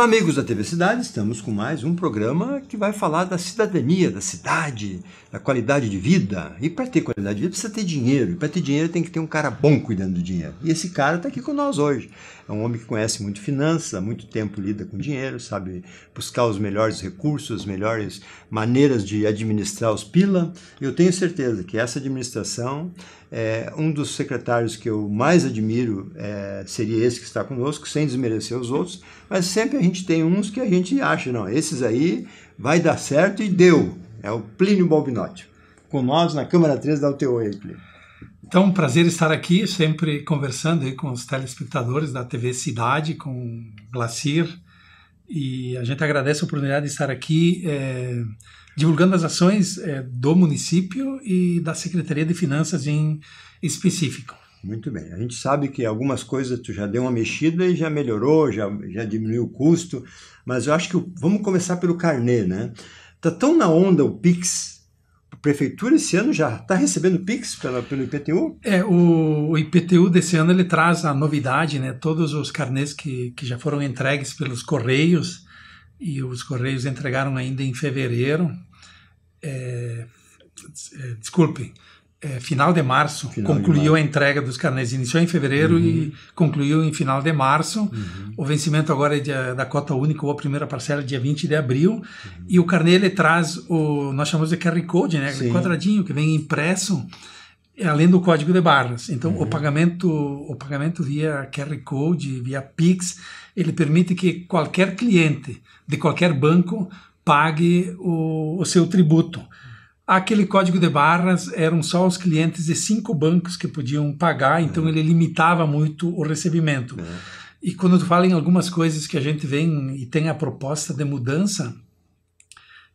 Olá, amigos da TV Cidade, estamos com mais um programa que vai falar da cidadania, da cidade, da qualidade de vida. E para ter qualidade de vida precisa ter dinheiro, e para ter dinheiro tem que ter um cara bom cuidando do dinheiro. E esse cara está aqui com nós hoje. É um homem que conhece muito finanças, há muito tempo lida com dinheiro, sabe buscar os melhores recursos, as melhores maneiras de administrar os pila. Eu tenho certeza que essa administração é, um dos secretários que eu mais admiro é, seria esse que está conosco, sem desmerecer os outros, mas sempre a gente tem uns que a gente acha, não, esses aí vai dar certo e deu. É o Plínio Balbinotti, com nós na Câmara 3 da UTO. Aí, Plínio. Então, um prazer estar aqui, sempre conversando aí com os telespectadores da TV Cidade, com Glacir, e a gente agradece a oportunidade de estar aqui é, divulgando as ações é, do município e da Secretaria de Finanças em específico. Muito bem. A gente sabe que algumas coisas tu já deu uma mexida e já melhorou, já, já diminuiu o custo, mas eu acho que vamos começar pelo carnê, né? Tá tão na onda o Pix prefeitura esse ano já está recebendo Pix pela, pelo IPTU? É, o, o, IPTU desse ano ele traz a novidade, né? Todos os carnês que, que já foram entregues pelos Correios, e os Correios entregaram ainda em fevereiro, é, é, é, final de março, final concluiu de março. a entrega dos carnês. Iniciou em fevereiro uhum. e concluiu em final de março. Uhum. O vencimento agora é da cota única ou a primeira parcela dia 20 de abril. Uhum. E o carnê ele traz o, nós chamamos de QR Code, né? Sim. Aquele quadradinho que vem impresso é, além do código de barras. Então, uhum. o pagamento, o pagamento via QR Code, via Pix, ele permite que qualquer cliente de qualquer banco pague o, o seu tributo. Aquele código de barras eram só os clientes de cinco bancos que podiam pagar, então uhum. ele limitava muito o recebimento. Uhum. E quando tu fala em algumas coisas que a gente vem e tem a proposta de mudança,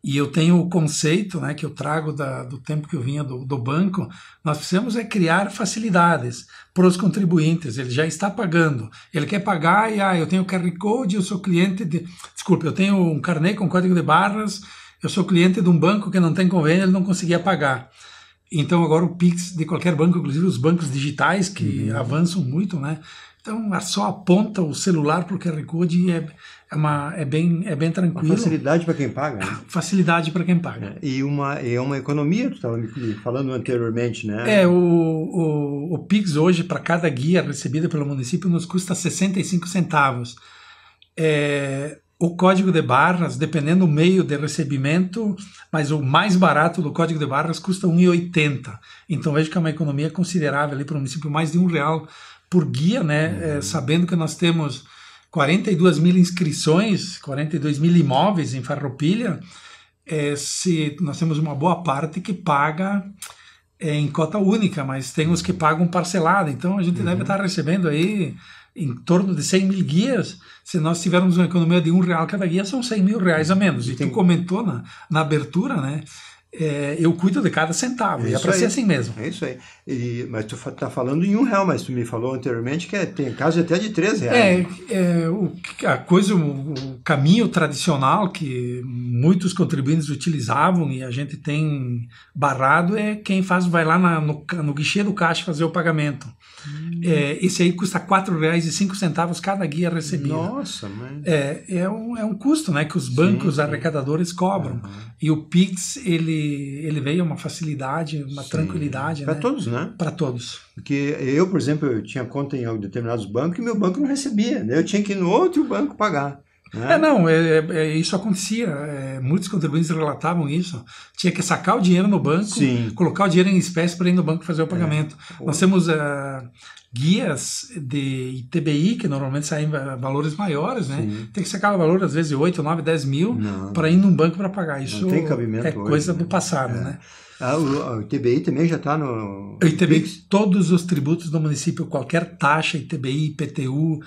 e eu tenho o conceito né, que eu trago da, do tempo que eu vinha do, do, banco, nós precisamos é criar facilidades para os contribuintes, ele já está pagando, ele quer pagar e ah, eu tenho o QR Code, eu sou cliente de... Desculpa, eu tenho um carnê com código de barras, eu sou cliente de um banco que não tem convênio, ele não conseguia pagar. Então agora o Pix de qualquer banco, inclusive os bancos digitais que uhum. avançam muito, né? Então, é só aponta o celular para o QR Code e é, é, uma, é, bem, é bem tranquilo. Uma facilidade para quem paga. Né? Facilidade para quem paga. É, e uma, é uma economia, tu estava falando anteriormente, né? É, o, o, o Pix hoje, para cada guia recebida pelo município, nos custa 65 centavos. É, o código de barras, dependendo do meio de recebimento, mas o mais barato do código de barras custa 1,80. Então veja que é uma economia considerável ali para o município, mais de um real por guia, né? Uhum. É, sabendo que nós temos 42 mil inscrições, 42 mil imóveis em Farroupilha, é, se nós temos uma boa parte que paga é, em cota única, mas tem os que pagam parcelada. Então a gente uhum. deve estar recebendo aí em torno de 100 mil guias. Se nós tivermos uma economia de um real cada guia, são 100 mil reais a menos. E tu comentou na, na abertura, né? é, eu cuido de cada centavo. É isso é para ser assim mesmo. É isso aí. E, mas tu está falando em um real, mas tu me falou anteriormente que é, tem casos até de três reais. É, né? é o, a coisa, o, o, caminho tradicional que muitos contribuintes utilizavam e a gente tem barrado é quem faz vai lá na, no, no guichê do caixa fazer o pagamento. Hum. É, esse aí custa R$ 4,05 cada guia recebido. Nossa, mas... É, é, um, é um custo né, que os bancos sim, arrecadadores cobram. Uhum. E o Pix, ele, ele veio uma facilidade, uma sim. tranquilidade. Para né? todos, né? Para todos. Porque eu, por exemplo, eu tinha conta em determinados bancos e meu banco não recebia. Né? Eu tinha que ir no outro banco pagar. Né? É, não, é, é, é, isso acontecia. É, muitos contribuintes relatavam isso. Tinha que sacar o dinheiro no banco, Sim. colocar o dinheiro em espécie para ir no banco fazer o é. pagamento. Nós temos uh, guias de TBI, que normalmente saem valores maiores, né? Sim. Tem que ser aquele valor, às vezes, 8, 9, 10 mil para ir num banco para pagar. Isso tem cabimento é coisa né? do passado, é. né? Ah, o, o ITBI também já está no. O ITBI, todos os tributos do município, qualquer taxa, ITBI, IPTU,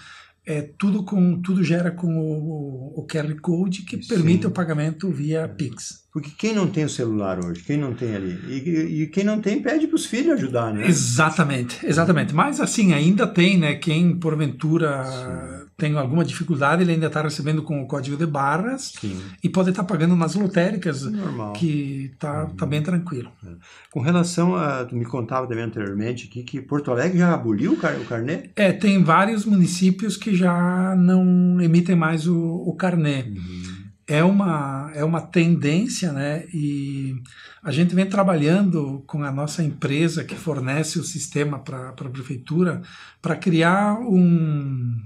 é, tudo com tudo gera com o, o, QR Code que Sim. permite o pagamento via Pix. Porque quem não tem o celular hoje, quem não tem ali, e, e quem não tem pede para os filhos ajudar, né? Exatamente, exatamente. Mas assim ainda tem, né? Quem porventura Sim tem alguma dificuldade, ele ainda está recebendo com o código de barras Sim. e pode estar tá pagando nas lotéricas, Normal. que está tá, tá uhum. bem tranquilo. É. Com relação a, tu me contava também anteriormente aqui, que Porto Alegre já aboliu o, car o carnê? É, tem vários municípios que já não emitem mais o, o carnê. Uhum. É uma, é uma tendência, né? E a gente vem trabalhando com a nossa empresa que fornece o sistema para a prefeitura para criar um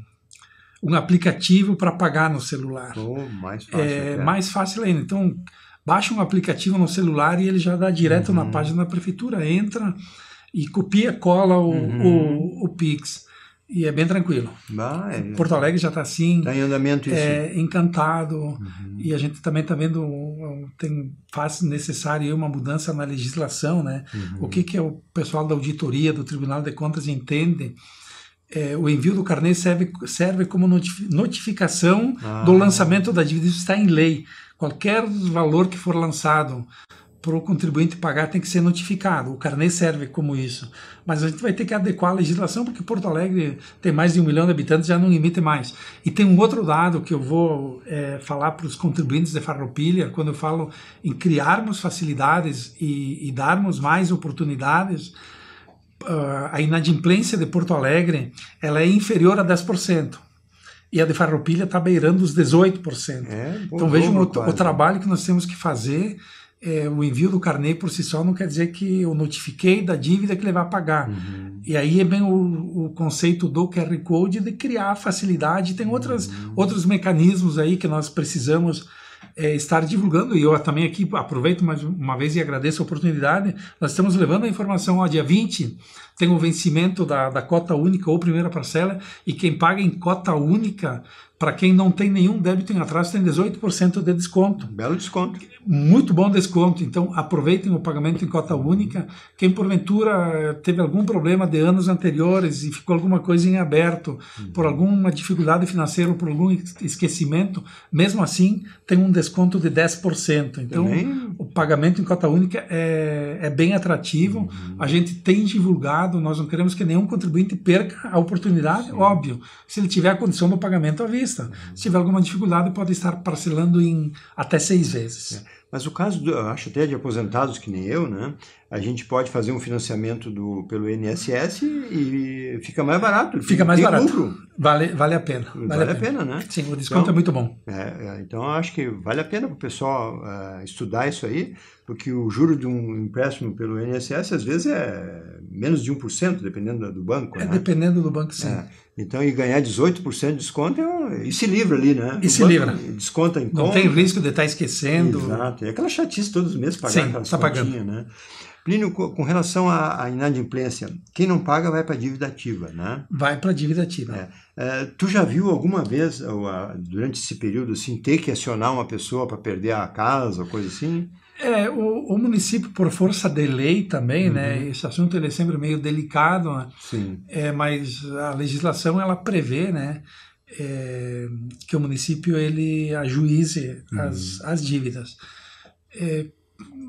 um aplicativo para pagar no celular. Oh, mais fácil. É, mais fácil ainda. Então, baixa um aplicativo no celular e ele já dá direto uhum. na página da prefeitura, entra e copia, cola o, uhum. o, o Pix. E é bem tranquilo. Vai. É. Porto Alegre já está assim. Está em andamento é, isso. É, encantado. Uhum. E a gente também está vendo, tem, faz necessário uma mudança na legislação, né? Uhum. O que, que é o pessoal da auditoria do Tribunal de Contas entende é, o envio do carnê serve, serve como notificação ah. do lançamento da dívida. Isso está em lei. Qualquer valor que for lançado para o contribuinte pagar tem que ser notificado. O carnê serve como isso. Mas a gente vai ter que adequar a legislação, porque Porto Alegre tem mais de um milhão de habitantes, já não emite mais. E tem um outro dado que eu vou é, falar para os contribuintes de Farroupilha, quando eu falo em criarmos facilidades e, e darmos mais oportunidades, a inadimplência de Porto Alegre ela é inferior a 10%. E a de Farroupilha está beirando os 18%. É, então vejam o, o, trabalho que nós temos que fazer. É, o envio do carnê por si só não quer dizer que eu notifiquei da dívida que ele vai pagar. Uhum. E aí é bem o, o, conceito do QR Code de criar facilidade. Tem outras, uhum. outros mecanismos aí que nós precisamos é, estar divulgando, e eu também aqui aproveito mais uma vez e agradeço a oportunidade, nós estamos levando a informação, ao dia 20 tem o vencimento da, da cota única ou primeira parcela, e quem paga em cota única para quem não tem nenhum débito em atraso, tem 18% de desconto. Belo desconto. Muito bom desconto. Então, aproveitem o pagamento em cota única. Quem, porventura, eh, teve algum problema de anos anteriores e ficou alguma coisa em aberto, por alguma dificuldade financeira, ou por algum esquecimento, mesmo assim, tem um desconto de 10%. Então, Também? o pagamento em cota única é, é bem atrativo. Uhum. A gente tem divulgado, nós não queremos que nenhum contribuinte perca a oportunidade, Sim. óbvio, se ele tiver a condição do pagamento à vista vista, se tiver alguma dificuldade, pode estar parcelando em até seis vezes. É. Mas o caso, do, acho até de aposentados que nem eu, né? A gente pode fazer um financiamento do, pelo INSS e fica mais barato. Fica mais barato. Lucro. Vale, vale a pena. Vale, vale a, pena. a, pena. né? Sim, o então, desconto então, é muito bom. É, é então, acho que vale a pena para o pessoal uh, estudar isso aí, porque o juro de um empréstimo pelo INSS às vezes é menos de 1%, dependendo do banco. É, né? dependendo do banco, sim. É. Então, e ganhar 18% de desconto é, e se livra ali, né? E o se livra. Desconta em Não tem risco de estar tá esquecendo. Exato. É aquela chatice todos os meses pagar Sim, aquelas tá pagando. né? Plínio, com relação à, inadimplência, quem não paga vai para a dívida ativa, né? Vai para a dívida ativa. É. É, tu já viu alguma vez, durante esse período, assim, ter que acionar uma pessoa para perder a casa, coisa assim? É, o, o, município, por força de lei também, né, uhum. né? Esse assunto ele é sempre meio delicado, né? Sim. É, mas a legislação ela prevê, né? É, que o município ele ajuize uhum. as, as dívidas. É,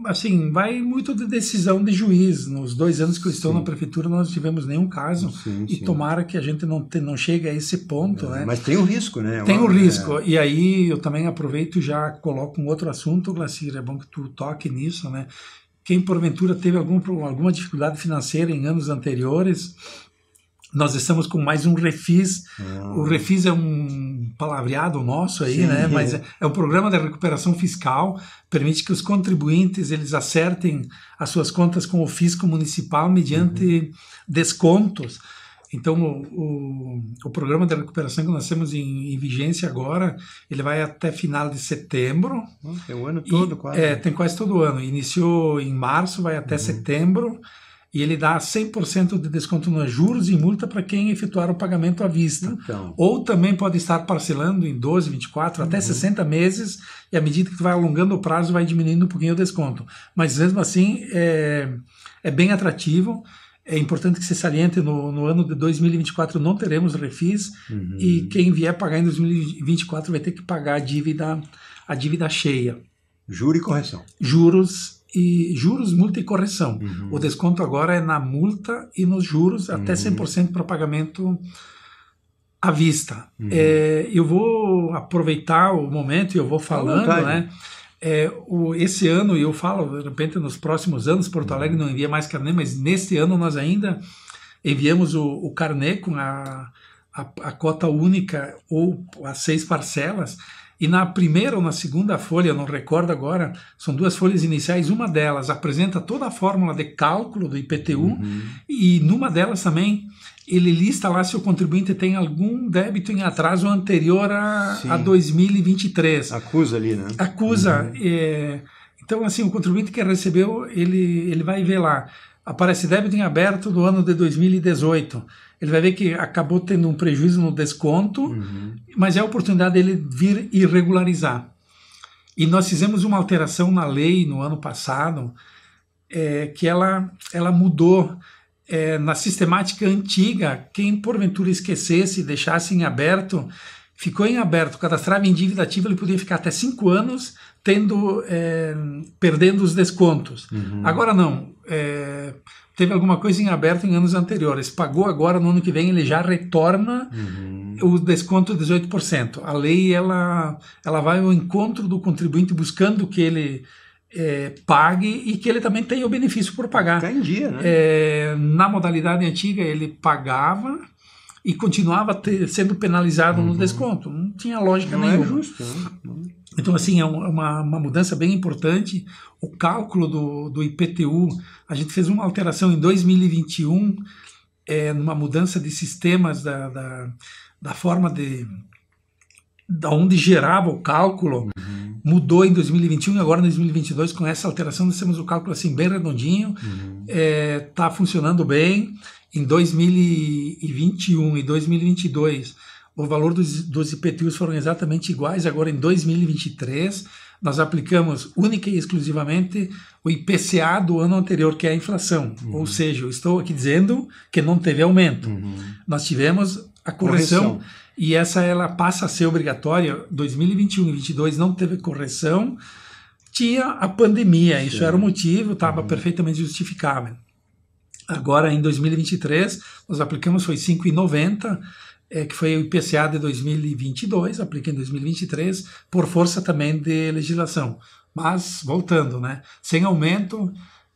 assim, vai muito de decisão de juiz. Nos dois anos que eu estou sim. na prefeitura, nós não tivemos nenhum caso. Sim, e tomara que a gente não, te, não chegue a esse ponto. É, né? Mas tem o um risco, né? Tem o um é. risco. É... E aí eu também aproveito e já coloco um outro assunto, Glacir. É bom que tu toque nisso, né? Quem porventura teve algum, alguma dificuldade financeira em anos anteriores, nós estamos com mais um refis. Hum. O refis é um palavreado nosso aí, Sim. né? Mas é, é um programa de recuperação fiscal, permite que os contribuintes eles acertem as suas contas com o fisco municipal mediante uhum. descontos. Então, o, o, o, programa de recuperação que nós temos em, em, vigência agora, ele vai até final de setembro. Tem é o ano todo, e, quase. É, tem quase todo ano. Iniciou em março, vai até uhum. setembro. E ele dá 100% de desconto nos juros e multa para quem efetuar o pagamento à vista. Então. Ou também pode estar parcelando em 12, 24, uhum. até 60 meses, e à medida que tu vai alongando o prazo, vai diminuindo um pouquinho o desconto. Mas mesmo assim, é, é bem atrativo. É importante que se saliente, no, no ano de 2024 não teremos refis, uhum. e quem vier pagar em 2024 vai ter que pagar a dívida, a dívida cheia. Juro e correção. Juros e juros, multa e correção. Uhum. O desconto agora é na multa e nos juros, até 100% uhum. para pagamento à vista. Uhum. É, eu vou aproveitar o momento e eu vou falando, né? É, o, esse ano, e eu falo, de repente, nos próximos anos, Porto uhum. Alegre não envia mais carnê, mas neste ano nós ainda enviamos o, o carnê com a, a, a cota única ou as seis parcelas. E na primeira ou na segunda folha, não recordo agora, são duas folhas iniciais, uma delas apresenta toda a fórmula de cálculo do IPTU uhum. e numa delas também ele lista lá se o contribuinte tem algum débito em atraso anterior a, a 2023. Acusa ali, né? Acusa. Uhum. É, então, assim, o contribuinte que recebeu, ele, ele vai ver lá. Aparece débito em aberto do ano de 2018 ele vai ver que acabou tendo um prejuízo no desconto, uhum. mas é a oportunidade dele vir e regularizar. E nós fizemos uma alteração na lei no ano passado, é, que ela, ela mudou é, na sistemática antiga, quem porventura esquecesse, deixasse em aberto, ficou em aberto, cadastrava em dívida ativa, ele podia ficar até cinco anos tendo é, perdendo os descontos. Uhum. Agora não. É, teve alguma coisa em aberto em anos anteriores. Pagou agora, no ano que vem ele já retorna uhum. o desconto de 18%. A lei ela, ela vai ao encontro do contribuinte buscando que ele é, pague e que ele também tenha o benefício por pagar. Tá em dia, né? É, na modalidade antiga ele pagava e continuava ter, sendo penalizado uhum. no desconto. Não tinha lógica Não é nenhuma. É justo, né? Então, assim, é, é uma, uma mudança bem importante. O cálculo do, do IPTU, a gente fez uma alteração em 2021, é, numa mudança de sistemas da, da, da forma de, da onde gerava o cálculo uhum. mudou em 2021 e agora em 2022 com essa alteração nós temos o cálculo assim bem redondinho uhum. é, tá funcionando bem em 2021 e 2022 o valor dos, dos IPTUs foram exatamente iguais. Agora, em 2023, nós aplicamos única e exclusivamente o IPCA do ano anterior, que é a inflação. Uhum. Ou seja, eu estou aqui dizendo que não teve aumento. Uhum. Nós tivemos a correção, correção, e essa ela passa a ser obrigatória. 2021 e 2022 não teve correção. Tinha a pandemia, Sim. isso era o motivo, estava uhum. perfeitamente justificável. Agora, em 2023, nós aplicamos foi 5,90 é, que foi o IPCA de 2022, apliquei em 2023, por força também de legislação. Mas, voltando, né, sem aumento,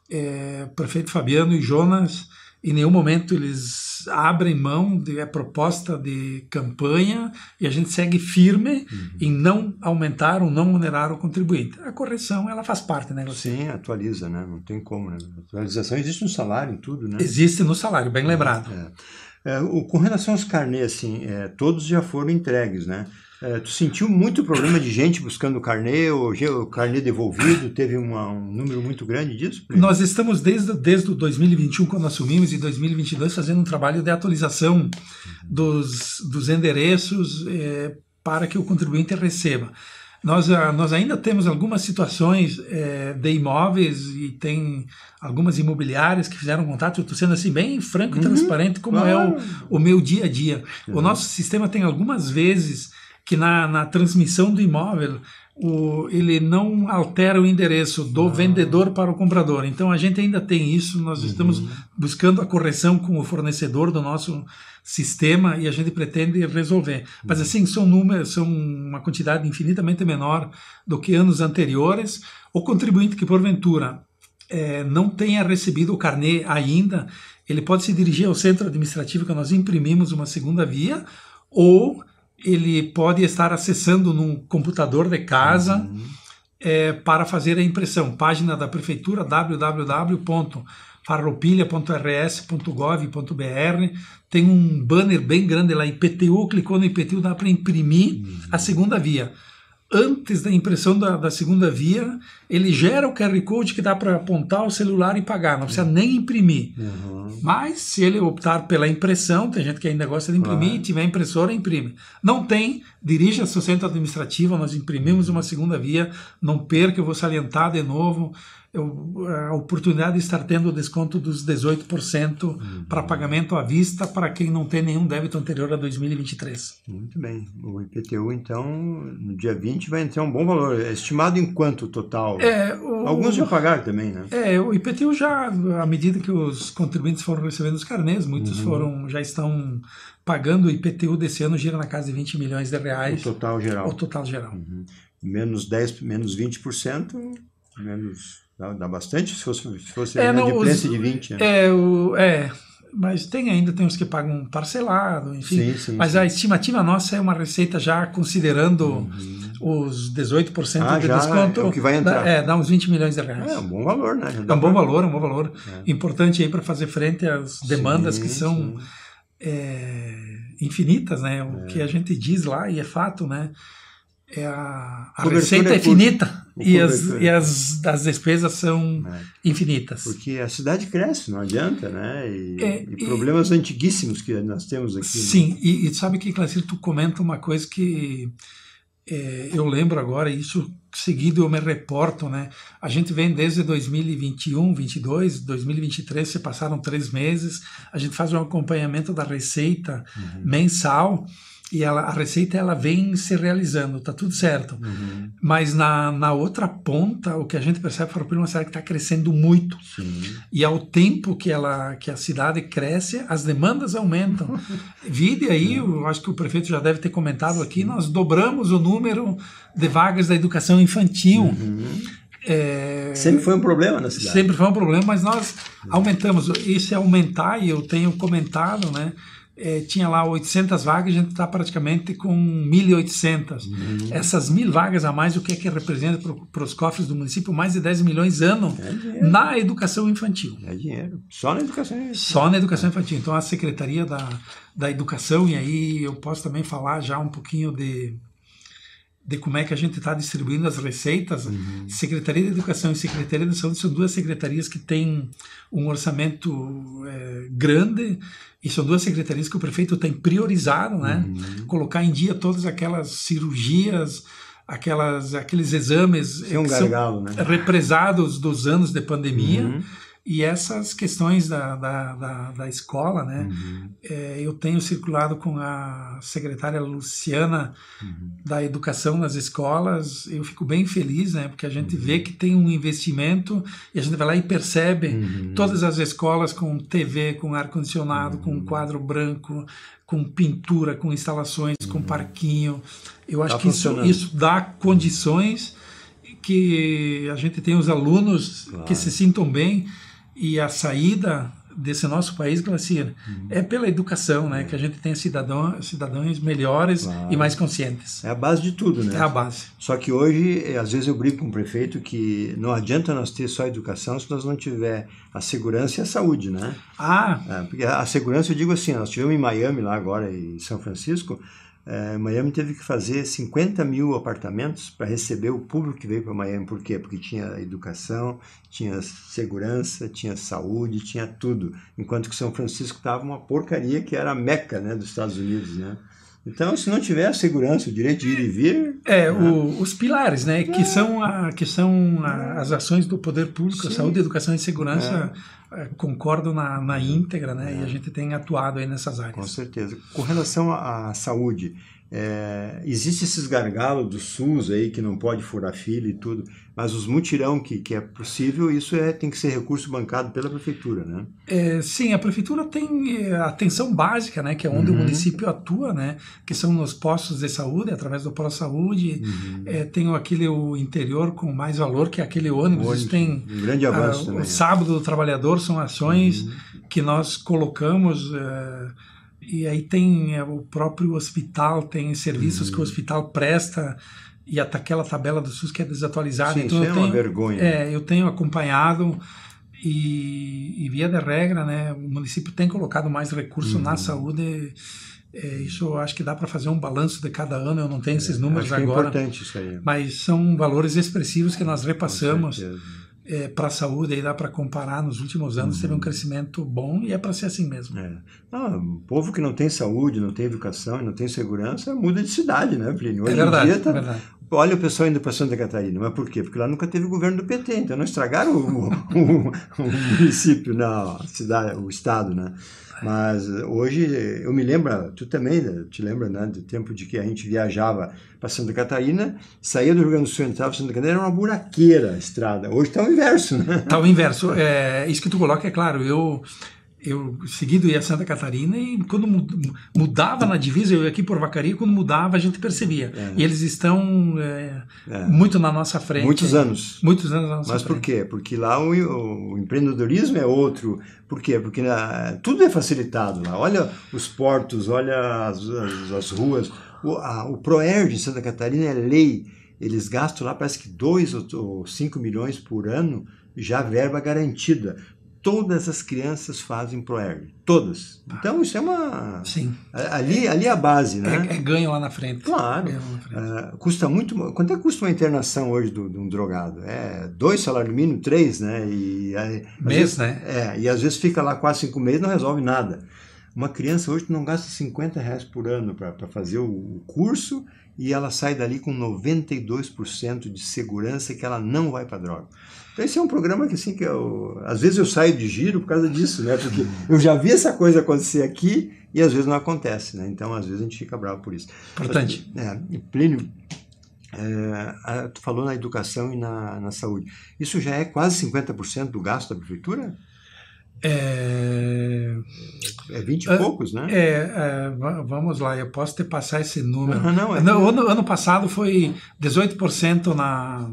é, prefeito Fabiano e Jonas, em nenhum momento eles abrem mão da é, proposta de campanha e a gente segue firme uhum. em não aumentar ou não onerar o contribuinte. A correção, ela faz parte, né? Você? Sim, atualiza, né? Não tem como, né? Atualização existe no salário, em tudo, né? Existe no salário, bem é, lembrado. É. É, com relação aos carnês, assim, é, todos já foram entregues, né? É, tu sentiu muito problema de gente buscando carnê, o carnê devolvido, teve uma, um número muito grande disso? Nós estamos desde, desde 2021, quando assumimos, e 2022, fazendo um trabalho de atualização dos, dos endereços é, para que o contribuinte receba. Nós, ah, nós ainda temos algumas situações é, de imóveis e tem algumas imobiliárias que fizeram contato. Eu estou sendo assim bem franco e uhum. transparente, como é o, o meu dia a dia. Uhum. O nosso sistema tem algumas vezes que na, na transmissão do imóvel o, ele não altera o endereço do ah. vendedor para o comprador. Então a gente ainda tem isso, nós uhum. estamos buscando a correção com o fornecedor do nosso sistema e a gente pretende resolver. Uhum. Mas assim, são números, são uma quantidade infinitamente menor do que anos anteriores. O contribuinte que porventura é, não tenha recebido o carnê ainda, ele pode se dirigir ao centro administrativo que nós imprimimos uma segunda via ou ele pode estar acessando num computador de casa uhum. é, para fazer a impressão. Página da prefeitura www.farroupilha.rs.gov.br tem um banner bem grande lá, IPTU, clicou no IPTU, dá para imprimir uhum. a segunda via antes da impressão da, da, segunda via, ele gera o QR Code que dá para apontar o celular e pagar, não precisa nem imprimir. Uhum. Mas se ele optar pela impressão, tem gente que ainda gosta de imprimir, e tiver impressora, imprime. Não tem, dirija seu centro administrativo, nós imprimimos uma segunda via, não perca, eu vou salientar de novo. Eh, a oportunidade de estar tendo o desconto dos 18% uhum. para pagamento à vista para quem não tem nenhum débito anterior a 2023. Muito bem. O IPTU, então, no dia 20 vai entrar um bom valor. É estimado em quanto total? É, o... Alguns já pagaram também, né? É, o IPTU já, à medida que os contribuintes foram recebendo os carnês, muitos uhum. foram já estão pagando o IPTU desse ano, gira na casa de 20 milhões de reais. O total geral. O total geral. Uhum. Menos 10, menos 20%, menos... Dá, bastante se fosse, se fosse é, não, de preço de 20. Né? É, o, é, mas tem ainda, tem os que pagam parcelado, enfim. Sim, sim, mas sim. a estimativa nossa é uma receita já considerando uhum. os 18% ah, de desconto. É o que vai entrar. Dá, é, dá uns 20 milhões de reais. É um bom valor, né? É um bom valor, um bom valor. É. Importante aí para fazer frente às demandas que são é, infinitas, né? O é. que a gente diz lá, e é fato, né? É a, a receita é, é finita. E as, e as, as despesas são é. infinitas. Porque a cidade cresce, não adianta, né? E, é, e problemas e, antiguíssimos que nós temos aqui. Né? Sim, né? e, sabe que, Clarice, tu comenta uma coisa que é, eu lembro agora, isso seguido eu me reporto, né? A gente vem desde 2021, 22, 2023, se passaram três meses, a gente faz um acompanhamento da receita uhum. mensal, e ela, a receita ela vem se realizando, tá tudo certo. Uhum. Mas na, na outra ponta, o que a gente percebe é a é uma cidade que está crescendo muito. Sim. E ao tempo que ela que a cidade cresce, as demandas aumentam. Vide aí, uhum. eu acho que o prefeito já deve ter comentado aqui, nós dobramos o número de vagas da educação infantil. Uhum. É... Sempre foi um problema na cidade. Sempre foi um problema, mas nós aumentamos. é aumentar, e eu tenho comentado, né? é, tinha lá 800 vagas, a gente está praticamente com 1.800. Uhum. Essas mil vagas a mais, o que é que representa para os cofres do município? Mais de 10 milhões ano é na educação infantil. É dinheiro. Só na educação infantil. Só na educação infantil. Então, a Secretaria da, da Educação, e aí eu posso também falar já um pouquinho de, de como é que a gente está distribuindo as receitas. Uhum. Secretaria de Educação e Secretaria de Saúde são duas secretarias que têm um orçamento é, grande e são duas secretarias que o prefeito tem priorizado, né? Uhum. Colocar em dia todas aquelas cirurgias, aquelas, aqueles exames um gargalo, né? represados dos anos de pandemia. Uhum e essas questões da, da, da, da escola, né? Uhum. É, eu tenho circulado com a secretária Luciana uhum. da Educação nas escolas. Eu fico bem feliz, né? Porque a gente uhum. vê que tem um investimento e a gente vai lá e percebe uhum. todas as escolas com TV, com ar-condicionado, com uhum. quadro branco, com pintura, com instalações, com uhum. parquinho. Eu acho tá que isso, isso dá condições que a gente tem os alunos claro. que se sintam bem e a saída desse nosso país, Glacir, uhum. é pela educação, né? É. Que a gente tenha cidadão, cidadãos melhores claro. e mais conscientes. É a base de tudo, né? É a base. Só que hoje, eh, às vezes eu brigo com o prefeito que não adianta nós ter só educação se nós não tiver a segurança e a saúde, né? Ah! É, porque a segurança, eu digo assim, nós tivemos em Miami lá agora, em São Francisco, é, Miami teve que fazer 50 mil apartamentos para receber o público que veio para Miami. Por quê? Porque tinha educação, tinha segurança, tinha saúde, tinha tudo. Enquanto que São Francisco estava uma porcaria que era a meca né, dos Estados Unidos, né? Então, se não tiver a segurança, o direito de ir e vir... É, né? o, os pilares, né? É. Que são, a, que são a, as ações do poder público, Sim. saúde, educação e segurança... É é, concordo na, na uhum. íntegra, né? É. E a é. gente tem atuado aí nessas áreas. Com certeza. Com relação à saúde, é, existe esses gargalos do SUS aí que não pode furar fila e tudo, mas os mutirão que, que é possível, isso é, tem que ser recurso bancado pela prefeitura, né? É, sim, a prefeitura tem eh, atenção básica, né, que é onde uhum. o município atua, né, que são nos postos de saúde, através do Pro Saúde, uhum. é, tem aquele o interior com mais valor, que é aquele ônibus, ônibus. tem um grande avanço a, ah, também. o é. sábado do trabalhador são ações uhum. que nós colocamos. Uh, e aí tem eh, o próprio hospital, tem serviços uhum. que o uhum. hospital presta e até aquela tabela do SUS que é desatualizada. Sim, então, isso é tenho, uma vergonha. É, eu tenho acompanhado e, e, via de regra, né, o município tem colocado mais recursos uhum. na saúde. É, isso eu acho que dá para fazer um balanço de cada ano, eu não tenho é, esses números acho é agora. é importante isso aí. Mas são valores expressivos que nós repassamos. Com é, para a saúde, aí dá para comparar, nos últimos anos uhum. teve um uhum. crescimento bom e é para ser assim mesmo. É. Ah, povo que não tem saúde, não tem educação, não tem segurança, muda de cidade, né, Plínio? É Hoje é verdade, em dia tá... verdade. Olha o pessoal indo para Santa Catarina, mas por quê? Porque lá nunca teve governo do PT, então não estragaram o, o, o, município, não, a cidade, o estado, né? Mas eh, hoje, eh, eu me lembro, ah, tu também né, te lembra, né? Do tempo de que a gente viajava para Santa Catarina, saía do Rio Grande do Sul, entrava para Santa Catarina, era uma buraqueira a estrada. Hoje está o inverso, né? Está o inverso. É, isso que tu coloca é claro. Eu eu seguido ia a Santa Catarina e quando mudava na divisa, eu ia aqui por Vacaria, quando mudava a gente percebia. É, E eles estão é, é. muito na nossa frente. Muitos anos. Muitos anos na nossa Mas por frente. quê? Porque lá o, o, empreendedorismo é outro. Por quê? Porque na, tudo é facilitado lá. Olha os portos, olha as, as, as ruas. O, a, o ProERD em Santa Catarina é lei. Eles gastam lá parece que 2 ou 5 milhões por ano já verba garantida todas as crianças fazem ProErg. Todas. Tá. Então isso é uma. Sim. Ali, ali é a base, né? É, é ganho lá na frente. Claro. Na frente. Uh, custa muito. Quanto é que custa uma internação hoje de um drogado? É dois salários mínimos, três, né? E, aí, Mês, vezes, né? É, e às vezes fica lá quase cinco meses e não resolve nada. Uma criança hoje não gasta 50 reais por ano para fazer o curso e ela sai dali com 92% de segurança que ela não vai para droga. Então esse é um programa que assim que eu, às vezes eu saio de giro por causa disso, né? Porque uhum. eu já vi essa coisa acontecer aqui e às vezes não acontece, né? Então às vezes a gente fica bravo por isso. Importante. É, Plínio, é, tu falou na educação e na, na saúde. Isso já é quase 50% do gasto da prefeitura? É... É 20 e poucos, né? É, é, vamos lá, eu posso ter passar esse número. Não, não, é... ano, ano passado foi 18% na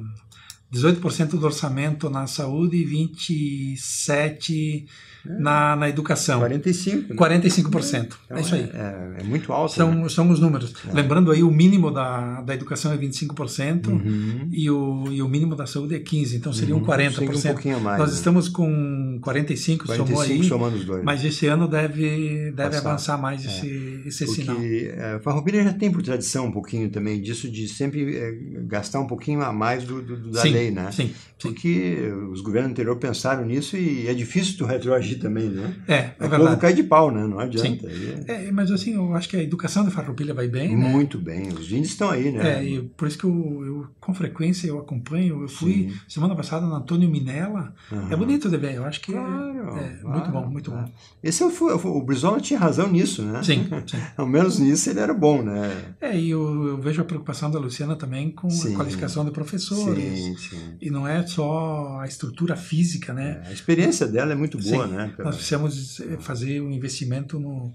18% do orçamento na saúde e 27% na, é. na educação. 45%. Né? 45%. Então, é isso aí. É, é, é muito alto. São, né? são os números. É. Lembrando aí, o mínimo da, da educação é 25% uhum. e, o, e o mínimo da saúde é 15%. Então seriam uhum. 40%. Seria um uhum. pouquinho mais. Nós né? estamos com 45%, 45 somou aí. somando os dois. Mas esse ano deve, deve avançar mais é. esse, esse Porque, sinal. É, Farroupilha já tem por tradição um pouquinho também disso, de sempre é, gastar um pouquinho a mais do, do da sim, lei, né? Sim. Porque sim. os governos anteriores pensaram nisso e é difícil tu retroagir também, né? É, é, é o verdade. povo cai de pau, né? Não adianta. É... é... mas assim, eu acho que a educação da farroupilha vai bem, né? Muito bem, os índios estão aí, né? É, e por isso que eu, eu com frequência eu acompanho, eu fui Sim. semana passada no Antônio Minella, uhum. é bonito de ver, eu acho que é, claro, é, claro, muito bom, muito bom. Esse eu fui, o Brizola tinha razão nisso, né? Sim, sim. Ao menos nisso ele era bom, né? É, e eu, eu vejo a preocupação da Luciana também com sim, a qualificação de professores. Sim, sim. E não é só a estrutura física, né? É, a experiência dela é muito boa, né? né? Nós precisamos ah. fazer um investimento no,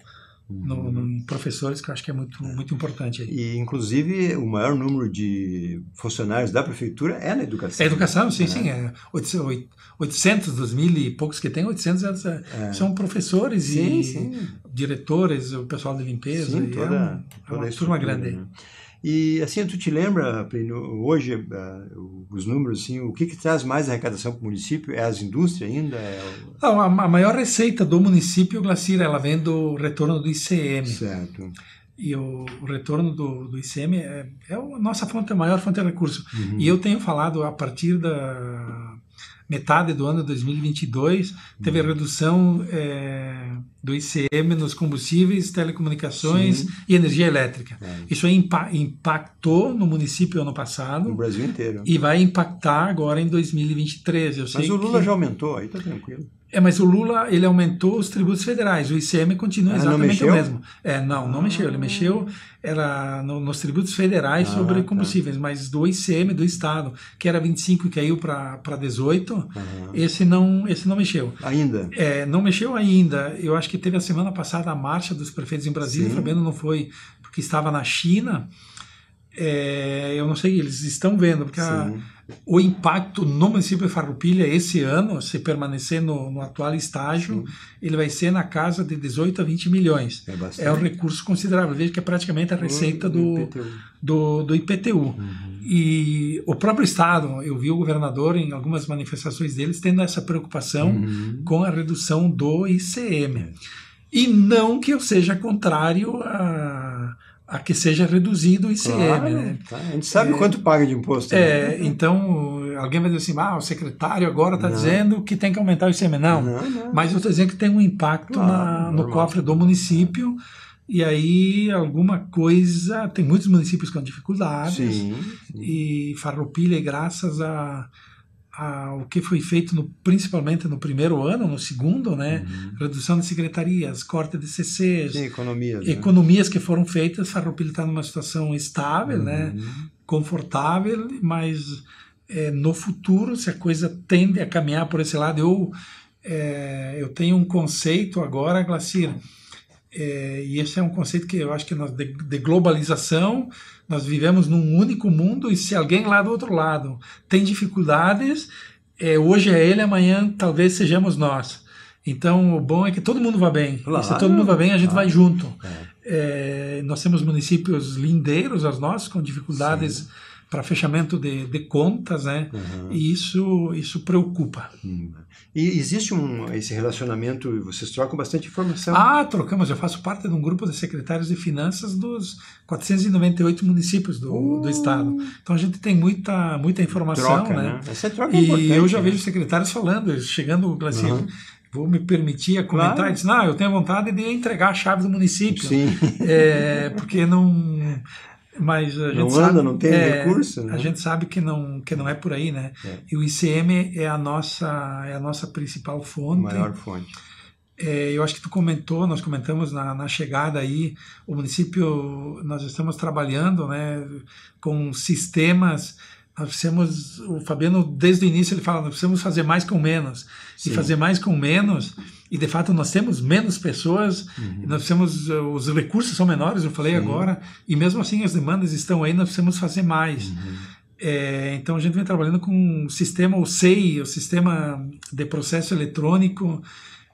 no, no, uhum. em professores, que eu acho que é muito, muito importante. Aí. E, inclusive, o maior número de funcionários da prefeitura é na educação. É educação, sim, é. sim. É 800 dos mil e poucos que tem, 800 é, é. são professores sim, e sim. diretores, o pessoal da limpeza. Sim, é toda, é toda uma turma grande. Né? E assim, tu te lembra, Plínio, hoje uh, os números, assim, o que, que traz mais arrecadação para o município? É as indústrias ainda? É o... Ah, a, maior receita do município, Glacira, ela vem do retorno do ICM. Certo. E o, o retorno do, do ICM é, é, a nossa fonte, a maior fonte de recurso. Uhum. E eu tenho falado a partir da metade do ano 2022, teve a uhum. redução é, do ICM nos combustíveis, telecomunicações Sim. e energia elétrica. É. Isso aí impa impactou no município ano passado. No Brasil inteiro. E vai impactar agora em 2023. Eu Mas o Lula que... já aumentou, aí tá tranquilo. É, mas o Lula, ele aumentou os tributos federais, o ICM continua ah, exatamente o mesmo. É, não, não ah. mexeu, ele ah. mexeu era no, nos tributos federais ah, sobre tá. combustíveis, tá. mas do ICM do estado, que era 25 e caiu para 18, uhum. esse não esse não mexeu. Ainda? É, não mexeu ainda. Eu acho que teve a semana passada a marcha dos prefeitos em Brasília, Fabiano não foi porque estava na China. É, eu não sei, eles estão vendo, porque Sim. a o impacto no município de Farroupilha esse ano, se permanecer no, no atual estágio, Sim. ele vai ser na casa de 18 a 20 milhões. É, bastante. é um recurso considerável. Veja que é praticamente a receita do, IPTU. do, do IPTU. Uhum. E o próprio Estado, eu vi o governador em algumas manifestações deles tendo essa preocupação uhum. com a redução do ICM. É. E não que eu seja contrário a a que seja reduzido o ICM. Claro, né? tá. A gente sabe é, quanto paga de imposto. Né? É, né? Então, alguém vai dizer assim, ah, o secretário agora está dizendo que tem que aumentar o ICM. Não, não, não. mas eu estou dizendo que tem um impacto claro, na, no cofre do município e aí alguma coisa... Tem muitos municípios com dificuldades Sim. e Farroupilha, graças a o que foi feito no, principalmente no primeiro ano, no segundo, né? Uhum. Redução de secretarias, corte de CCs, Sim, economias, né? economias né? que foram feitas, Farroupilha está numa situação estável, né? uhum. né? Confortável, mas é, no futuro, se a coisa tende a caminhar por esse lado, eu é, eu tenho um conceito agora, Glacir, é, e esse é um conceito que eu acho que é nós de, de globalização nós vivemos num único mundo e se alguém lá do outro lado tem dificuldades, é, hoje é ele, amanhã talvez sejamos nós. Então, o bom é que todo mundo vá bem. Claro. Se todo mundo vai bem, a gente claro. vai junto. É. É, nós temos municípios lindeiros aos nossos, com dificuldades. Sim para fechamento de, de, contas, né? Uhum. E isso, isso preocupa. Hum. E existe um, esse relacionamento, vocês trocam bastante informação? Ah, trocamos. Eu faço parte de um grupo de secretários de finanças dos 498 municípios do, uh. do estado. Então a gente tem muita, muita informação, troca, né? né? Essa troca é e eu já né? vejo secretários falando, chegando, o assim, uhum vou me permitir a comentar claro. e disse, não, eu tenho vontade de entregar a chave do município. Sim. É, porque não, mas a gente não sabe, não tem é, recurso. Né? A gente sabe que não, que não é por aí, né? É. E o ICM é a nossa, é a nossa principal fonte. Maior fonte. É, eu acho que tu comentou, nós comentamos na, na, chegada aí, o município, nós estamos trabalhando né, com sistemas. Nós precisamos, o Fabiano, desde o início, ele fala, nós precisamos fazer mais com menos. Sim. E fazer mais com menos e de fato nós temos menos pessoas, uhum. nós temos eh, os recursos são menores, eu falei Sim. agora, e mesmo assim as demandas estão aí, nós precisamos fazer mais. Uhum. É, então a gente vem trabalhando com o sistema o SEI, o sistema de processo eletrônico,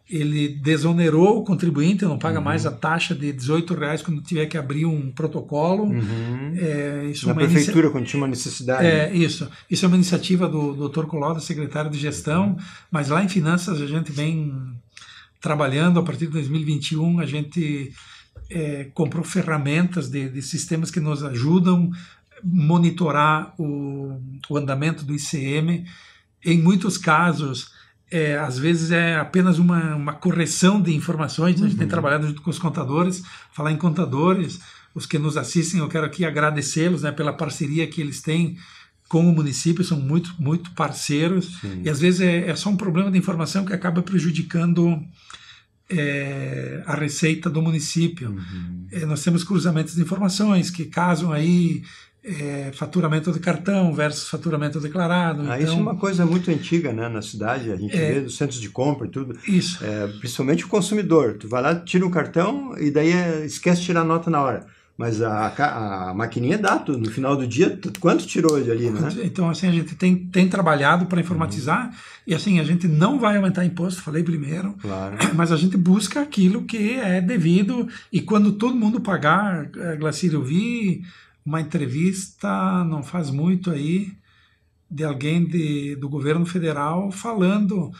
ele desonerou o contribuinte, não paga uhum. mais a taxa de 18 reais quando tiver que abrir um protocolo. Uhum. É, isso é Na é prefeitura, inicia... quando tinha uma necessidade. É, isso. Isso é uma iniciativa do, do Dr. Coló, secretário de gestão, uhum. mas lá em finanças a gente vem trabalhando a partir de 2021, a gente é, comprou ferramentas de, de, sistemas que nos ajudam a monitorar o, o andamento do ICM. Em muitos casos, é, às vezes é apenas uma, uma correção de informações. Uhum. A gente tem uhum. trabalhado junto com os contadores, falar em contadores, os que nos assistem, eu quero aqui agradecê-los né, pela parceria que eles têm com o município, são muito, muito parceiros. Sim. E às vezes é, é, só um problema de informação que acaba prejudicando é, a receita do município. Uhum. É, nós temos cruzamentos de informações que casam aí é, faturamento de cartão versus faturamento declarado. Ah, então, isso é uma coisa muito antiga né, na cidade, a gente é, vê nos centros de compra e tudo. Isso. É, principalmente o consumidor. Tu vai lá, tira um cartão e daí é, esquece de tirar nota na hora. Mas a, a, maquininha dá tudo. No final do dia, quanto tirou de ali, né? Então, assim, a gente tem, tem trabalhado para informatizar uhum. e, assim, a gente não vai aumentar imposto, falei primeiro. Claro. Mas a gente busca aquilo que é devido e quando todo mundo pagar, eh, Glacírio, eu vi uma entrevista, não faz muito aí, de alguém de, do governo federal falando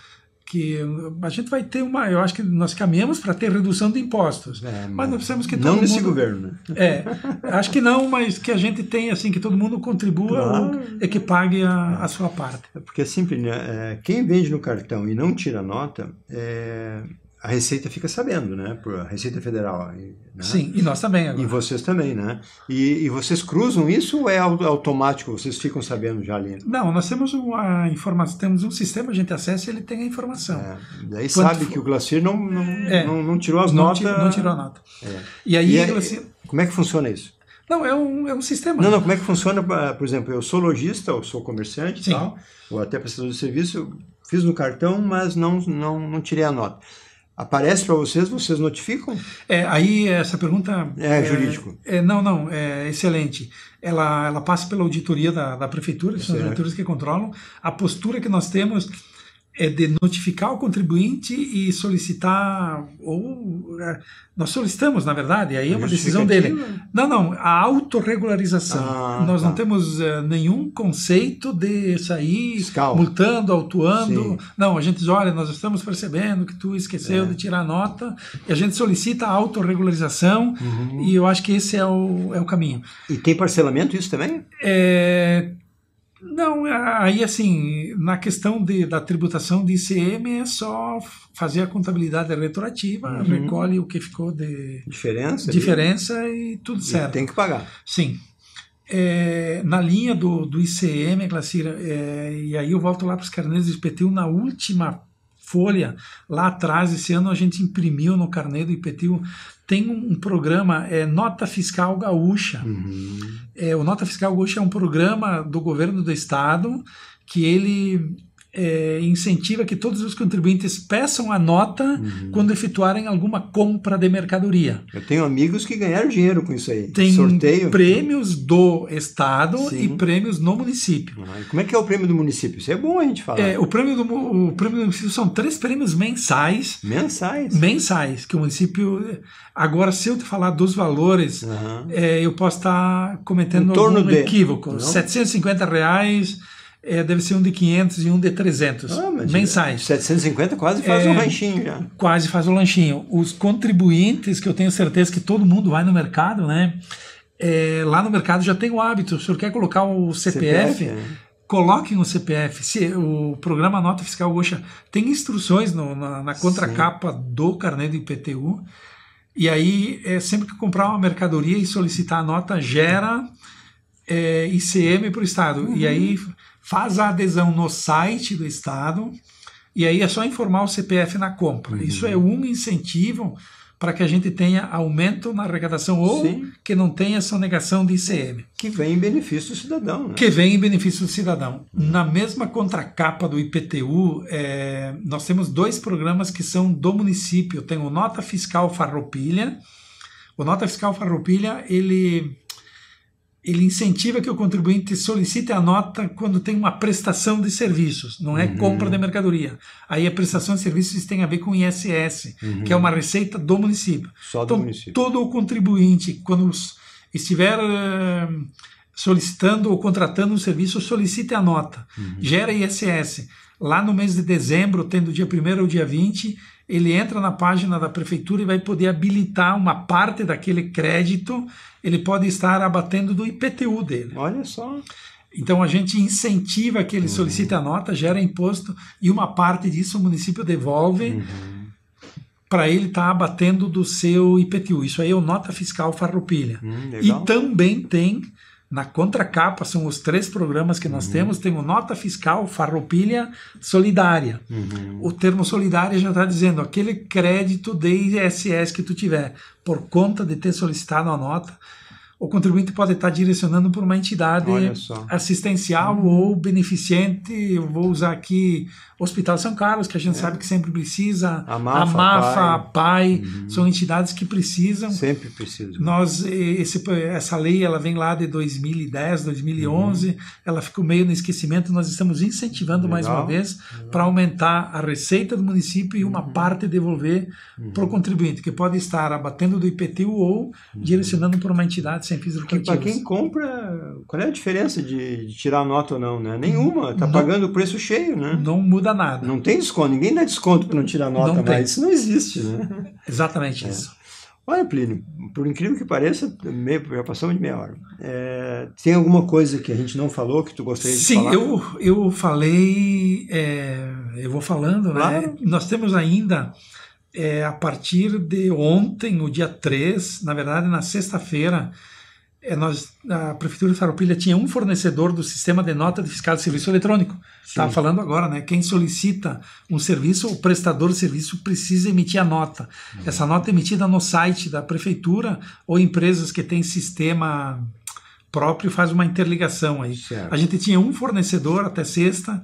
que a gente vai ter uma. Eu acho que nós caminhamos para ter redução de impostos. É, mas nós precisamos que todo não mundo. Não nesse governo. Né? É, acho que não, mas que a gente tenha, assim, que todo mundo contribua claro. e que pague a, a sua parte. É, porque é sempre, né? É, quem vende no cartão e não tira nota, é, a Receita fica sabendo, né? Por a Receita Federal. Né? Sim, e nós também agora. E vocês também, né? E, e, vocês cruzam isso ou é automático? Vocês ficam sabendo já ali? Não, nós temos uma informação, temos um sistema de gente acessa e ele tem a informação. É, daí sabe for... que o Glacier não, não, é, não, não, tirou as não notas. não tirou a nota. É. E aí e é, Glacier... Como é que funciona isso? Não, é um, é um sistema. Não, não, como é que funciona? Por exemplo, eu sou lojista, eu sou comerciante tal, ou até prestador de serviço, fiz no cartão, mas não, não, não tirei a nota. Aparece para vocês, vocês notificam? É, aí essa pergunta. É, é jurídico. É, não, não, é excelente. Ela, ela passa pela auditoria da, da prefeitura, que são as diretores que controlam. A postura que nós temos é de notificar o contribuinte e solicitar ou é, nós solicitamos na verdade aí é uma decisão dele não não a autorregularização ah, nós tá. não temos é, nenhum conceito de sair Fiscal. multando autuando Sim. não a gente diz olha nós estamos percebendo que tu esqueceu é. de tirar nota e a gente solicita a autorregularização uhum. e eu acho que esse é o, é o caminho e tem parcelamento isso também é não, é, aí assim, na questão de, da tributação de ICM é só fazer a contabilidade retroativa, uhum. recolhe o que ficou de diferença, diferença e, tudo certo. E tem que pagar. Sim. É, na linha do, do ICM, Glacira, é, e aí eu volto lá para os carneiros do IPTU, na última folha, lá atrás, esse ano a gente imprimiu no carnê do IPTU, tem um, um programa, é Nota Fiscal Gaúcha. Uhum é, o Nota Fiscal Gaúcha é um programa do governo do estado que ele é, incentiva que todos os contribuintes peçam a nota uhum. quando efetuarem alguma compra de mercadoria. Eu tenho amigos que ganharam dinheiro com isso aí. Tem Sorteio. prêmios do Estado Sim. e prêmios no município. Ah, como é que é o prêmio do município? Isso é bom a gente falar. É, o, prêmio do, o prêmio do município são três prêmios mensais. Mensais? Mensais, que o município... Agora, se eu te falar dos valores, uhum. é, eu posso estar cometendo um de... equívoco. R$ 750, reais, é, deve ser um de 500 e um de 300 ah, mensais. 750 quase faz é, um lanchinho já. Quase faz o um lanchinho. Os contribuintes, que eu tenho certeza que todo mundo vai no mercado, né? É, lá no mercado já tem o hábito. O senhor quer colocar o CPF? CPF é. Coloquem o CPF. Se, o programa Nota Fiscal Roxa tem instruções no, na, na contracapa Sim. do carnê do IPTU. E aí, é, sempre que comprar uma mercadoria e solicitar a nota, gera é, ICM para o Estado. Uhum. E aí faz a adesão no site do Estado e aí é só informar o CPF na compra. Uhum. Isso é um incentivo para que a gente tenha aumento na arrecadação ou Sim. que não tenha sonegação de ICM. Que vem em benefício do cidadão. Né? Que vem em benefício do cidadão. Uhum. Na mesma contracapa do IPTU, é, nós temos dois programas que são do município. Tem o Nota Fiscal Farroupilha. O Nota Fiscal Farroupilha, ele ele incentiva que o contribuinte solicite a nota quando tem uma prestação de serviços, não é uhum. compra de mercadoria. Aí a prestação de serviços tem a ver com ISS, uhum. que é uma receita do município. Só do então, município. todo o contribuinte, quando estiver eh, solicitando ou contratando um serviço, solicite a nota, uhum. gera ISS. Lá no mês de dezembro, tendo dia 1 ou dia 20, ele entra na página da prefeitura e vai poder habilitar uma parte daquele crédito, ele pode estar abatendo do IPTU dele. Olha só. Então a gente incentiva que ele uhum. solicite a nota, gera imposto e uma parte disso o município devolve uhum. para ele estar tá abatendo do seu IPTU. Isso aí é o nota fiscal farroupilha. Hum, e também tem na contracapa são os três programas que nós uhum. temos. o nota fiscal, farroupilha, solidária. Uhum. O termo solidária já está dizendo aquele crédito de ISS que tu tiver por conta de ter solicitado a nota, o contribuinte pode estar tá direcionando para uma entidade assistencial uhum. ou beneficente. Eu vou usar aqui Hospital São Carlos, que a gente é. sabe que sempre precisa, a MAFA, a, MAFA, a PAI, uhum. são entidades que precisam. Sempre precisam. Nós, esse, essa lei ela vem lá de 2010, 2011, uhum. ela ficou meio no esquecimento, nós estamos incentivando Legal. mais uma vez uhum. para aumentar a receita do município e uma uhum. parte devolver uhum. para o contribuinte, que pode estar abatendo do IPTU ou uhum. direcionando para uma entidade sem fins lucrativos. Para quem compra, qual é a diferença de, de tirar nota ou não? Né? Nenhuma, está pagando o preço cheio. né? Não muda muda nada. Não tem desconto, ninguém dá desconto para não tirar nota, não mas isso não existe, né? Exatamente é. isso. Olha, Plínio, por incrível que pareça, meio, já passamos de meia hora. É, tem alguma coisa que a gente não falou que tu gostaria de Sim, falar? Sim, eu, eu falei, é, eu vou falando, né? claro. né? Nós temos ainda, é, a partir de ontem, o dia 3, na verdade, na sexta-feira, é, nós, a Prefeitura de Farroupilha tinha um fornecedor do sistema de nota de fiscal de serviço eletrônico. Estava tá falando agora, né? Quem solicita um serviço, o prestador de serviço precisa emitir a nota. Uhum. Essa nota é emitida no site da Prefeitura ou empresas que têm sistema próprio faz uma interligação aí. Certo. A gente tinha um fornecedor até sexta,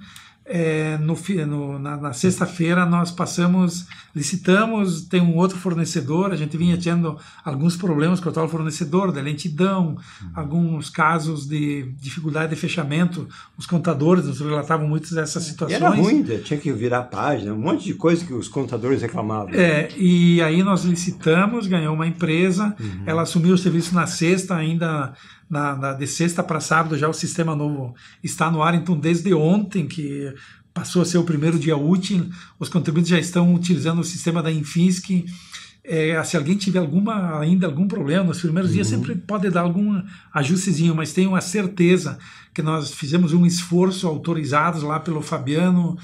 é, no, no, na, na sexta-feira nós passamos, licitamos, tem um outro fornecedor, a gente vinha tendo alguns problemas com o tal fornecedor, da lentidão, uhum. alguns casos de dificuldade de fechamento, os contadores nos relatavam muitas dessas é, situações. era ruim, tinha que virar página, um monte de coisa que os contadores reclamavam. É, e aí nós licitamos, ganhou uma empresa, uhum. ela assumiu o serviço na sexta, ainda na, na, de sexta para sábado já o sistema novo está no ar, então desde ontem que passou a ser o primeiro dia útil, os contribuintes já estão utilizando o sistema da Infisc. É, se alguém tiver alguma ainda algum problema nos primeiros uhum. dias sempre pode dar algum ajustezinho, mas tenho a certeza que nós fizemos um esforço autorizados lá pelo Fabiano,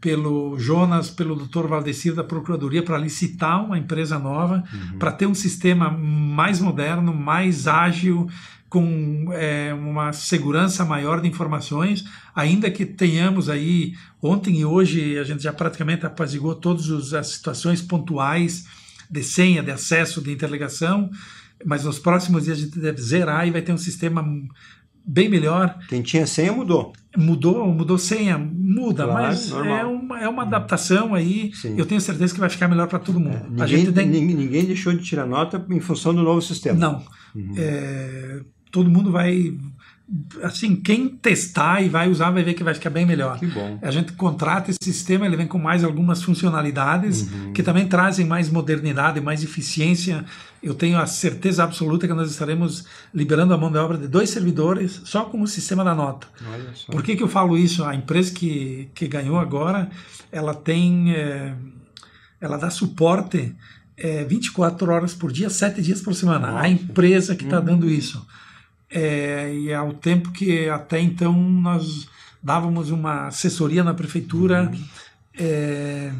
pelo Jonas, pelo Dr. Valdecir da Procuradoria para licitar uma empresa nova, uhum. para ter um sistema mais moderno, mais ágil, com é, uma segurança maior de informações, ainda que tenhamos aí, ontem e hoje a gente já praticamente apazigou todas as situações pontuais de senha, de acesso, de interligação, mas nos próximos dias a gente deve zerar e vai ter um sistema bem melhor. Quem tinha senha mudou. Mudou, mudou senha, muda, claro, mas é uma, é uma hum. adaptação aí. Sim. Eu tenho certeza que vai ficar melhor para todo mundo. É, ninguém, tem... ninguém, deixou de tirar nota em função do novo sistema. Não. Uhum. É todo mundo vai assim, quem testar e vai usar vai ver que vai ficar bem melhor. Que bom. A gente contrata esse sistema, ele vem com mais algumas funcionalidades uhum. que também trazem mais modernidade, mais eficiência. Eu tenho a certeza absoluta que nós estaremos liberando a mão de obra de dois servidores só com o sistema da nota. Por que, que eu falo isso? A empresa que, que ganhou agora, ela tem. É, ela dá suporte é, eh, 24 horas por dia, 7 dias por semana. Nossa. A empresa que está uhum. dando isso é, e ao é tempo que até então nós dávamos uma assessoria na prefeitura uhum. é,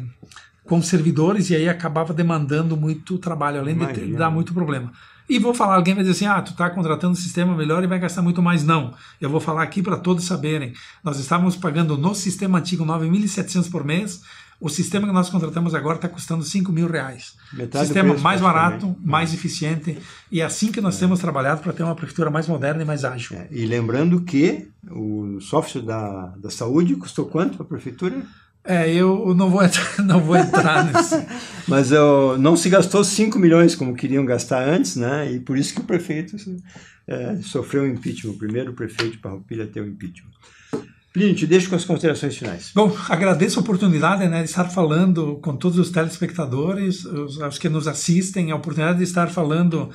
com servidores e aí acabava demandando muito trabalho, além de ter, dar muito problema. E vou falar, alguém vai dizer assim, ah, tu está contratando um sistema melhor e vai gastar muito mais. Não, eu vou falar aqui para todos saberem. Nós estávamos pagando no sistema antigo 9.700 por mês o sistema que nós contratamos agora está custando 5 mil reais. Metade sistema mais barato, né? mais é. eficiente. E é assim que nós é. temos trabalhado para ter uma prefeitura mais moderna e mais ágil. É. E lembrando que o software da, da saúde custou quanto para a prefeitura? É, eu não vou entrar, não vou entrar nesse. Mas eu, não se gastou 5 milhões como queriam gastar antes, né? E por isso que o prefeito é, sofreu o impeachment. O primeiro prefeito de Parroupilha teve o impeachment. Plínio, te deixo com as considerações finais. Bom, agradeço a oportunidade né, de estar falando com todos os telespectadores, os, os que nos assistem, a oportunidade de estar falando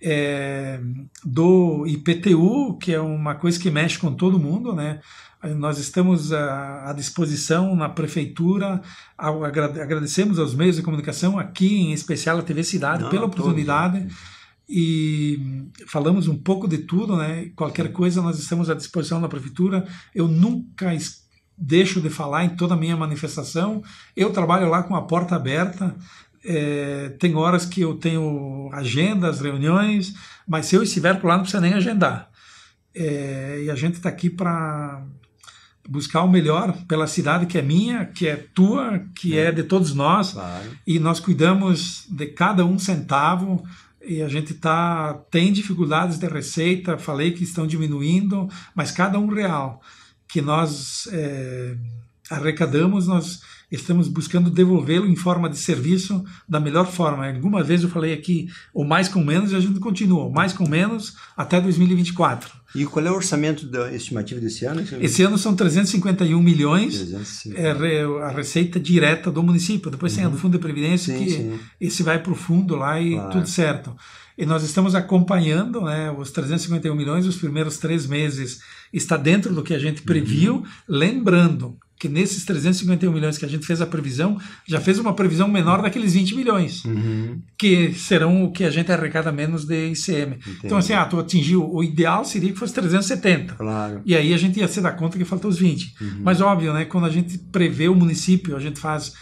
é, do IPTU, que é uma coisa que mexe com todo mundo, né? Nós estamos à, à disposição na prefeitura, agradecemos aos meios de comunicação, aqui em especial a TV Cidade, Não, pela oportunidade. Todos e hum, falamos um pouco de tudo, né? Qualquer coisa nós estamos à disposição da prefeitura. Eu nunca deixo de falar em toda a minha manifestação. Eu trabalho lá com a porta aberta. É, tem horas que eu tenho agendas, reuniões, mas se eu estiver por lá não precisa nem agendar. É, e a gente está aqui para buscar o melhor pela cidade que é minha, que é tua, que é, é de todos nós. Claro. E nós cuidamos de cada um centavo e a gente tá tem dificuldades de receita, falei que estão diminuindo, mas cada um real que nós é, arrecadamos, nós estamos buscando devolvê-lo em forma de serviço da melhor forma. Alguma vez eu falei aqui, o mais com menos, e a gente continua, mais com menos até 2024. E qual é o orçamento da estimativa desse ano? Esse ano são 351 milhões, é a receita direta do município. Depois tem a do uhum. Fundo de Previdência, sim, que sim. esse vai para o fundo lá e claro. tudo certo. E nós estamos acompanhando né, os 351 milhões, os primeiros três meses está dentro do que a gente previu. Uhum. Lembrando, que nesses 351 milhões que a gente fez a previsão, já fez uma previsão menor daqueles 20 milhões, uhum. que serão o que a gente arrecada menos de ICM. Entendi. Então, assim, ah, tu atingiu, o ideal seria que fosse 370. Claro. E aí a gente ia se dar conta que faltam os 20. Uhum. Mas óbvio, né, quando a gente prevê o município, a gente faz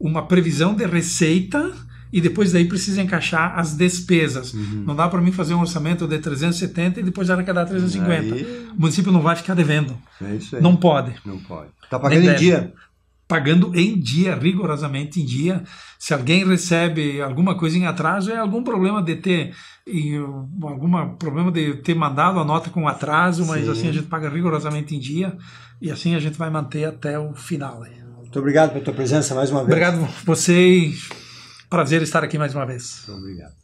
uma previsão de receita e depois daí precisa encaixar as despesas. Uhum. Não dá para mim fazer um orçamento de 370 e depois arrecadar 350. Aí... O município não vai ficar devendo. É isso aí. Não pode. Não pode. Está pagando em dia. Pagando em dia, rigorosamente em dia. Se alguém recebe alguma coisa em atraso, é algum problema de ter algum problema de ter mandado a nota com atraso, mas Sim. assim a gente paga rigorosamente em dia e assim a gente vai manter até o final. Muito obrigado pela tua presença mais uma vez. Obrigado vocês. Prazer estar aqui mais uma vez. Obrigado.